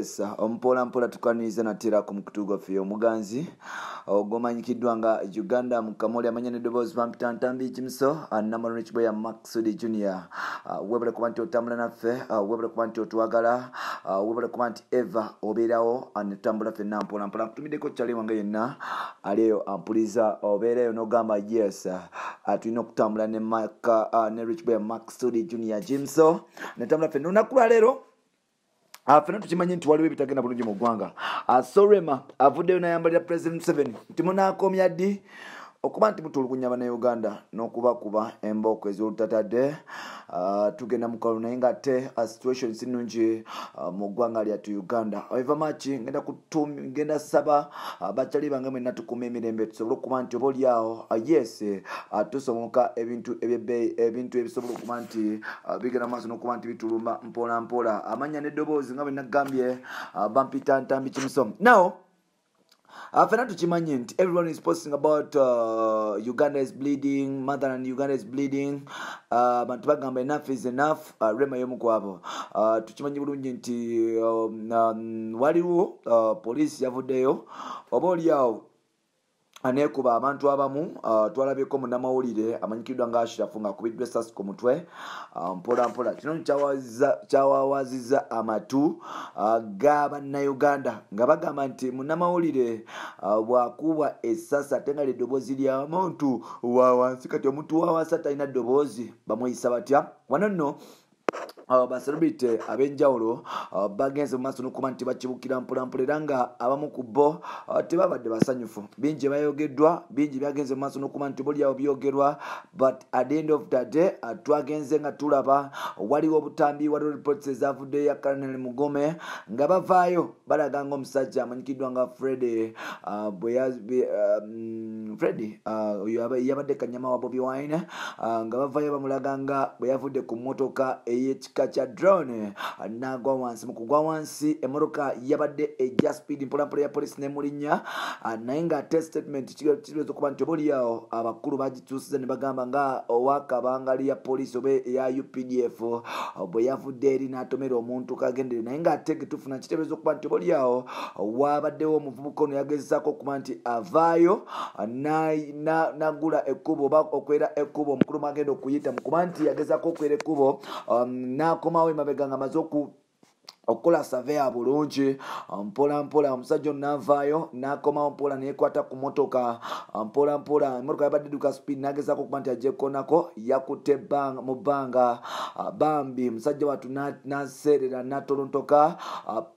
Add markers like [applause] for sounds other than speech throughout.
kukozesa omupola mpola tukaniriza natera ku mukutu gwaffe omuganzi ogomanyikiddwa nga uganda mukamoli amanya nedoboozi bampitantambi kimiso namalo nekibwa ya maxd junior ah, webule kuba nti otambula naffe ah, webule kuba nti otwagala ah, webule kuba nti eva obeerawo netutambula ffenna mpola mpola nkutumiddeko kyaliwange yenna aliyo ampuliza obeerayo nogamba yes tulina okutambula ne rich boya mark studi junior jimso netambula ffenna olunaku lwa leero afena tukimanyi nti waliwo ebitagenda bulungi mu ggwanga asorema avuddeyo nayambalira president 7 timunakomya ddi okuba nti mutulugunya bannayuganda n'okubakuba embooko ezolutatadde ah, tugenda mu kalu naye nga te ah, situation si nnungi ah, mu ggwanga lyattu uganda ova maki genda saba bakyali bange mwena tukuma emirembe tusobole okuba nti obaoliawo yes tusomoka ebintu ebyebbeeyi ebintu ebisobola okuba nti bigenda mu maaso n'okuba nti bitulumba mpolampola amanya neddoboozi nga bwenagambye bampitantambi kimusomo now uh, fena tukimanye nti everyone is posting about uh, uganda is bleeding mother and uganda is bleeding abantu uh, bagamba enough is enough uh, rema yomukwabo uh, tukimanye bulungi nti um, um, waliwo uh, polisi yavuddeyo oba oliawo anekuba abantu abamu uh, twalabyeko munamawulire amanyikiddwa nga ashirafu ngaakubiddwa esasi ku mutwe uh, mpola mpola kino kyawawaziza amatu uh, gabannayuganda nga bagamba nti munamawulire uh, bwakuba uh, esasi ate nga ledoboozi lya muntu wawansi kati omuntu wawansi atalina ddoboozi bamweyisa batya wano nno baserebit ab'enjawulo bagenze mu maaso nokuba nti bakibukira mpulampula era nga abamu ku bo tebabadde basanyufu bingi bayogeddwa bingi byagenze mu maaso nokuba nti bulyawo byogerwa but at the end of the day uh, twagenze nga tulaba waliwo obutambi waliwo ripoti ezavuddeyo ya karnel mugome nga bavaayo balaga nga omusajja amanyikiddwa nga fred uh, um, fred uh, oyo yabadde kanyama wabobi wine nga bavaayo bamulaga nga bwe yavudde ku mmotoka eyekik kika kya drone n'agwa wansi mu kugwa wansi emmotoka yabadde eja speed mpolampola ya polisi nemulinnya ah, naye ngaate statement kiweza okuba nti obaoliawo abakulu bagituusiza ne bagamba nga owakabangali ya polisi oba eya updf ah, bwe yavudde eri n'atomera omuntu kagendere naye ngaate getufuna kiteebeeza okuba nti obaoliawo wabaddewo omuvubuka ono yagezesako okuba nti avaayo ah, n'agula ekkubo oba okwera ekkubo omukulu mwagenda okuyita mukuba nti yagezako okwera ekkubo um, na yako mawe mabega ngamazoku okukola savea bulungi mpolampola ah, omusajja onnanvaayo nakomao mpola neyekwata ku motoka ah, mpolampola emotoka yabadde duka speed nagezako okuba nti ajja ekonako yakutte mu bbanga ah, bambi musajja watu naseerera natolontoka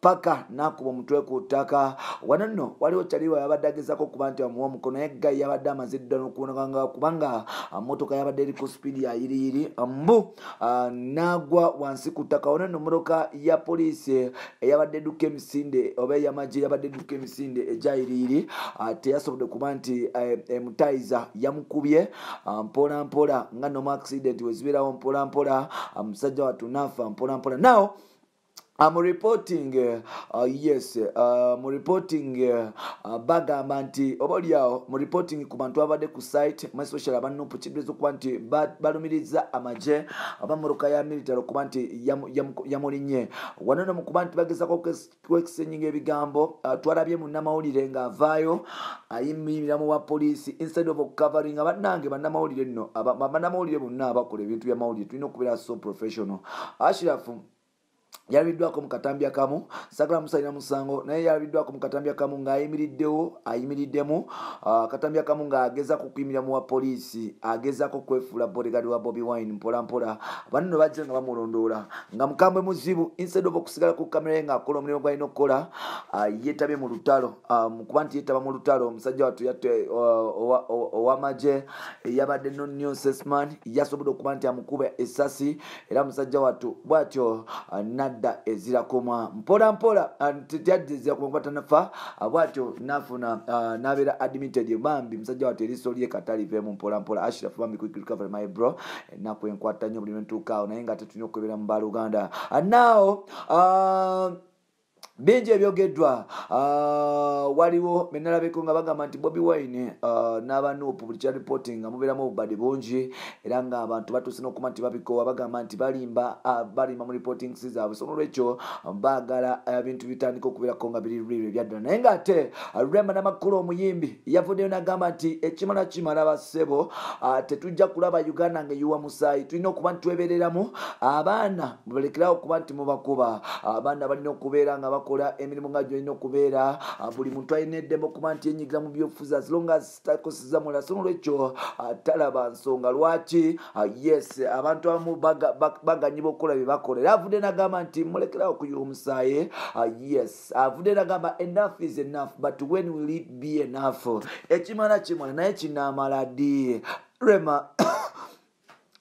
paka nakuba omutwe ku ttaka wano nno waliwo kyaliwa yabadde agezako okuba nti amuwa omukono naye gayi yabadde amazidda nokuwonakanga kubanga motoka yabadde eri ku speed yayiriyiri mbu nagwa wansi ku ttaka wano nno motoka ya poliisi poliisi eyabadde edduka emisinde oba eyamagi eyabadde edduka emisinde ejayiriiri ah, teyasobodde kuba nti emutayiza eh, yamukubye mpolampola ah, nga nomu accident wezibeerawo mpolampola ah, musajja watu naafa mpolampola naw I'm reporting, uh, uh, yes, uh, I'm reporting uh, uh, baga manti, obali yao, I'm reporting kumantu wabade kusite, my special abano puchibrezu kwanti, balu miliza amaje, abamuruka ya militar kumanti ya mulinye. Wanono mkumanti bagisa kwa kwekse nyinge vigambo, uh, tuwarabie muna mauli renga vayo, uh, imi milamu wa polisi, instead of covering, aba nange, manda mauli reno, aba manda mauli reno, aba kule vitu ya mauli, tuino kubila so professional. Ashrafu, uh, yalabiddwako mukatambya kamu sagala musalira musango naye yalabiddwako mukatambya kamu ngaayimiriddewo ayimiriddemu akatambya kamu ngaagezaku okuyimiramu wa poliisi agezaku okwefuula bodegadi wa bobi wine mpolampola banno bajja nga bamulondoola nga mukambwe muzibu instead of okusigala ku kamera ye ngaakola omulimu gwalina okukola yetabye mu lutalo mukuba nti yetaba mu lutalo omusajja wattu yatte owamaje yabadde no new sesman yasobodde okuba nti amukuba essasi era musajja wattu bwatyo nadda ezirakoma mpola mpola tyadde ezirakomatanafa abwatyo ah, nafuna ah, nabeera admited bambi musajja wate eriso lye katalivemu mpolampola ashraf bambi kwikirukavamibro enaku enkwata nnyo buli lwentuukaawo naye nga tetulina okukebera mu baluganda now uh, bingi ebyogeddwa ah, waliwo benalabeko nga bagamba nti bobi wine ah, n'abanupu buli kyaripoti nga mubeeramu obubadde bungi era ngaabantu batuuse nokuma nti babikowa bagamba nti balimba ah, mu reporting zaabwe so nolwekyo baagala ebintu bitandika okubeerako nga birirwirwe ebyaddala naye ngaate rema namakulu omuyimbi yavuddeyo nagamba nti ekimala kimala basebo tetujja kulaba uganda nga eyiwa musaayi tulina okuba ntwebereramu abaana mubalekerawo okuba nti mubakuba abaana balina okubeera nga bakuba akola emirimu nga gyolina okubeera ah, buli muntu alina eddembe okuba nti enyigira mu byofuzi azilonga zitakosiza mula so nolwekyo ah, talaba nsonga lwaki ah, yes abantu abamu baganyiba okukola bye bakola era avudde nagamba nti mulekerawo kuyomusaye yes avudde nagamba enough is enough but when will it be enough ekimala kimala naye kinamala ddi rema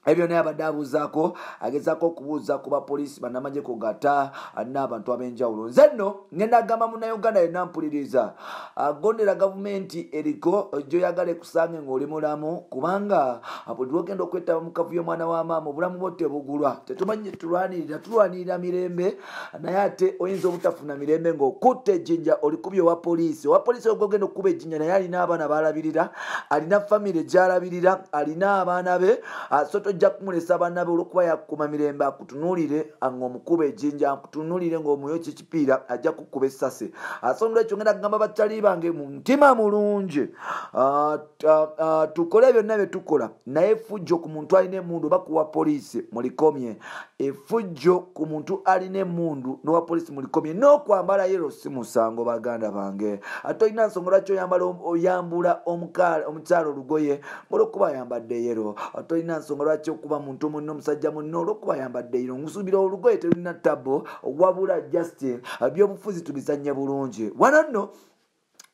ebyo naye abadde abuuzaako agezaako okubuuza ku bapoliisi banamaje kugata n'abantu ab'enjawulo nze nno ngenda agamba munnayuganda yenna mpuliriza agondera gavumenti eriko gyoyagala kusange ng'oli mulamu kubanga buli wogenda okwetaba mu kavu y'omwana wa maama obulamu bwo tebugulwa tetumanye tulwanirira tulwanirira mirembe naye ate oyinza obutafuna mirembe ng'okutta ejjinja olikubye owa poliisi owa poliisi ogwo ogenda okukuba ejjinja naye alina abaana balabirira alina famire gy'alabirira alina abaana be ah, soto ojja kumulesa bannabe olwokuba yakukuma mirembe akutunulire nga omukuba ejinja akutunulire ngaomuyo kyekipiira ajja kukuba essase asondola ekyo ngenda kugamba bakyali bange mu ntima mulungi ah, ah, tukole byonna bye tukola naye efujjo ku muntu alina emundu oba kuwa poliisi mulikomye efujjo ku muntu alina emundu n'owa poliisi mulikomye n'okwambala yero si musango baganda bange ate ah, olina nsongola kyoyambala oyambula omukyala olugoye olwokuba ayambadde yero ate olina nsongola lwaki okuba muntu omuno omusajja muno olwokuba yambadde ino nkusuubira olugoye terulina tabo wabula just eh, byobufuzi tubizanya bulungi wanonno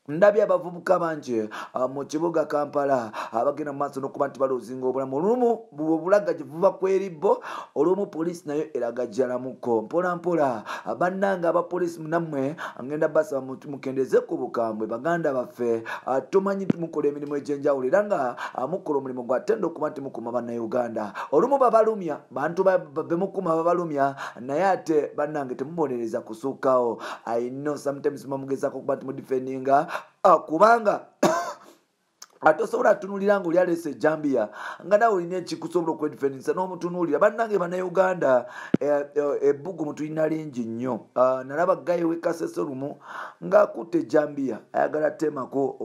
ndabye abavubuka bangi ah, mu kibuga kampala abagenda ah, mu maaso nokuba nti baluzinga obulamu olumu obulagaji buva kweribbo olumu poliisi nayo eraga jalamuko mpolampola ah, bannanga abapoliisi munammwe ngenda basaba mukendeze ku bukambwe baganda baffe tumanyi mukola emirimu egyenjawulo era nga mukola omulimu gwatenda okuba nti mukuma bannayuganda olumu babalumya bantu bemukuma babalumya naye ate bannange temubonereza kusuukawo ino sometimes mamugezako okuba nti mudifendinga 啊，古曼个。ate osobola atunulira nga oli aleese ejambiya nga nawe olina ekikusobola okwedifendinsa n'omutunuulira bannange bannayuganda eh, eh, ebbugumu tulina lingi nnyo ah, nalaba gayo wekasesolumu ng'akutta ejambiya ayagala temako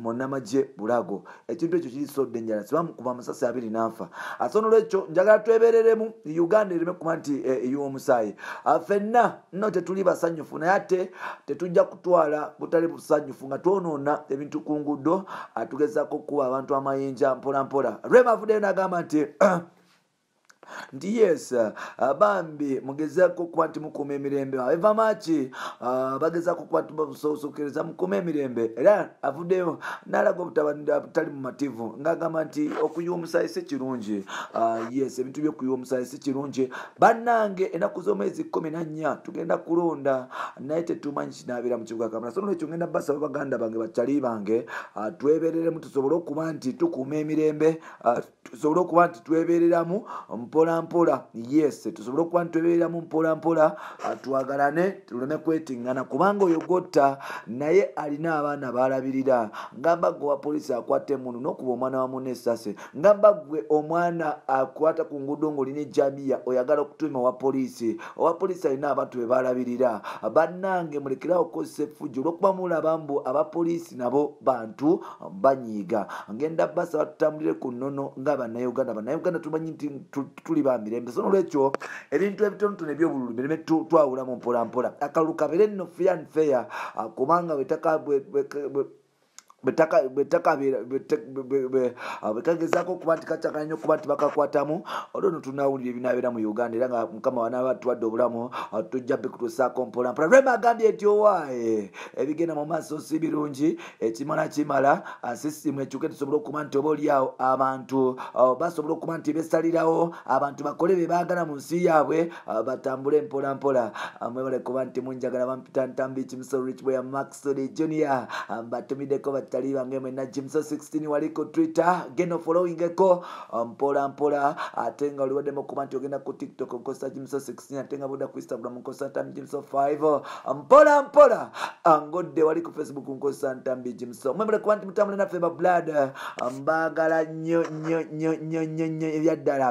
munnamagye bulago ekintu ekyo kirisodde enjala sibamukuba amasasi abiri n'afa ate nolwekyo njagala twebereremu uganda ereme kuba nti eh, ey'omusaayi ah, ffenna no tetuli basanyufu naye ate tetujja kutwala butali busanyufu nga twonoona ebintu ku nguddo atugeza ah, agezaako okkuba abantu amayinja mpolampola remavudeyo nagamba nti [clears throat] nti yesa uh, bambi mugezako okuba nti mukuuma emirembe aveva maaki uh, bagezako okuba nti babusosokereza mukuuma emirembe era avuddeyo naalaga obutabatali mumativu ngaagamba nti okuya omusayi si kirungi uh, yesa ebintu byokuya omusayi si kirungi bannange ennaku z'omwezi kumi nannya tugenda kulonda naye tetumanyi kinaabira mu kibuga kamara so nolwekyo ngenda basa baganda bange bakyali bange twebereremu tusobole okuba nti tukuuma emirembe tusobole okuba nti twebereramu mpo mpolampola yes tusobole okuba nitwebereramu mpolampola twagalane tuleme kwetingana kubanga oyo gotta naye alina abaana balabirira ngamba gwe wapolisi akwata emundu nokuba omwana wamu nesase ngamba gwe omwana akwata ku ngudo ngaolina ejamiya oyagala okutuma owapolisi owapolisi alina abantu webalabirira bannange mulekerawo okozesa efujo olwokuba mulaba mbu abapolisi nabo bantu banyiiga ngenda basa batutambulire ku nnono nga bannayuganda bannayuganda tumanyi nti tuli bamirembe so nolwekyo ebintu ebitonotono ebyobululu mireme twawulamu mpolampola akalulu kabere nno fair and fair kubanga wetaka bwetakagezaako ah, okuba nti kacakana nyo okuba nti bakakwatamu olwo no tunawulira ebinabeera mu uganda era nga mukama wanaba tuwadde obulamu ah, tujja bekutusaako mpolampola rema agambye ety owaaye ebigenda mu maaso si birungi ekimala kimala ah, sisitimu ekyuke tusobole okuba nti oba oliawo abantu basobole okuba nti besalirawo abantu bakole bebaagala mu nsi yaabwe batambule empolampola mwebalekuba nti munjagala bampitantambikimusorichbwya maxoli junior mbatumiddeko talibange mwena jimso 16 waliko twitter geno followingeko uh, mpola mpola ate nga oliwadde mukuba nti ogenda ku tiktok nkosa jimso 16 ate nga boda ku instagram nkosa ntambi jimso 5 uh, mpola mpola uh, ngodde wali ku facebook nkosa ntambi jimso mwemule kuba nti mutambule naffe ba blood mbagala nnyo nnyo nnyo nnyo nnyo nnyo ebyaddala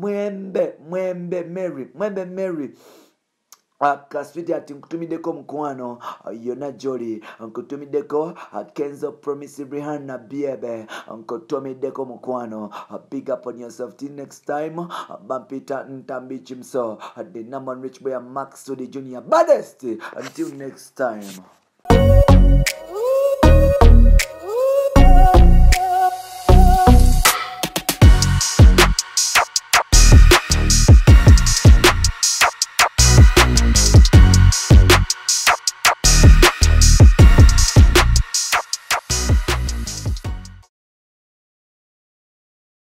mwembe mwembe mary mwembe mary Ah, kaswiti ati nkutumiddeko mukwano ah, yona joli nkutumiddeko ah, kenzo promise brihanna biebe nkutumiddeko mukwano big up on yourself till next time bampita ntambichimso chimso the number one rich boy max sudi junior baddest until next time